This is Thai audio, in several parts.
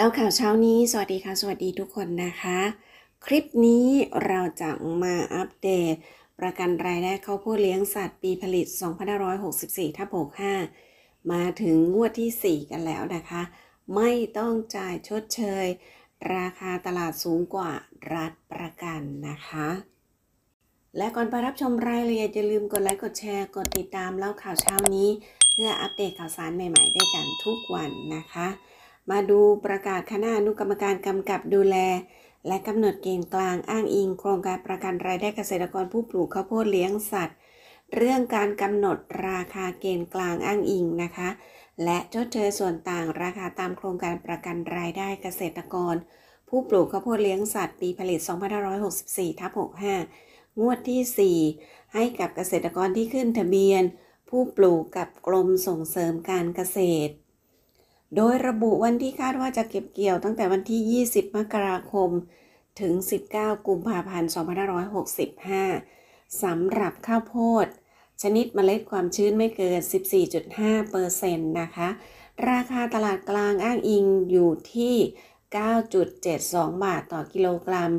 แล้วข่าวเช้านี้สวัสดีค่ะ สวัสดีทุกคนนะคะ คลิปนี้เราจะมาอัปเดตประกันรายได้ข้าวโพดเลี้ยงสัตว์ปีผลิต 2564ทับ65 มาถึงงวดที่ 4 กันแล้วนะคะ ไม่ต้องจ่ายชดเชย ราคาตลาดสูงกว่ารัฐประกันนะคะ และก่อนไปรับชมรายละเอียดอย่าลืมกดไลค์กดแชร์กดติดตามเล่าข่าวเช้านี้เพื่ออัปเดตข่าวสารใหม่ ๆ ได้กันทุกวันนะคะมาดูประกาศคณะอนุกรรมการกำกับดูแล และกำหนดเกณฑ์กลางอ้างอิงโครงการประกันรายได้เกษตรกรผู้ปลูกข้าวโพดเลี้ยงสัตว์ เรื่องการกำหนดราคาเกณฑ์กลางอ้างอิงนะคะ และชดเชยส่วนต่างราคาตามโครงการประกันรายได้เกษตรกร ผู้ปลูกข้าวโพดเลี้ยงสัตว์ปีผลิต2564ทับ65 งวดที่ 4 ให้กับเกษตรกรที่ขึ้นทะเบียน ผู้ปลูกกับกรมส่งเสริมการเกษตรโดยระบุวันที่คาดว่าจะเก็บเกี่ยวตั้งแต่วันที่ 20มกราคม ถึง 19 กุมภาพันธ์2565สำหรับข้าวโพด ชนิดเมล็ดความชื้นไม่เกิน14.5เปอร์เซ็นต์นะคะ ราคาตลาดกลางอ้างอิงอยู่ที่ 9.72 บาทต่อกิโลกรัม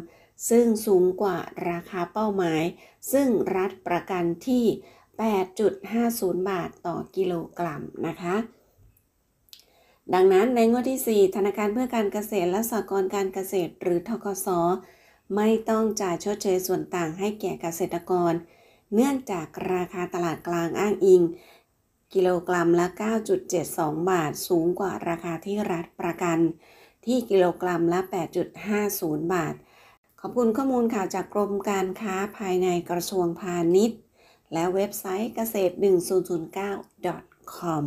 ซึ่งสูงกว่าราคาเป้าหมาย ซึ่งรัฐประกันที่ 8.50 บาทต่อกิโลกรัมนะคะดังนั้นในงวดที่ 4 ธนาคารเพื่อการเกษตรและสหกรณ์การเกษตรหรือทกสไม่ต้องจ่ายชดเชยส่วนต่างให้แก่เกษตรกร เนื่องจากราคาตลาดกลางอ้างอิง กิโลกรัมละ 9.72 บาท สูงกว่าราคาที่รัฐประกัน ที่กิโลกรัมละ 8.50 บาท ขอบคุณข้อมูลข่าวจากกรมการค้าภายในกระทรวงพาณิชย์ และเว็บไซต์เกษตร1009 com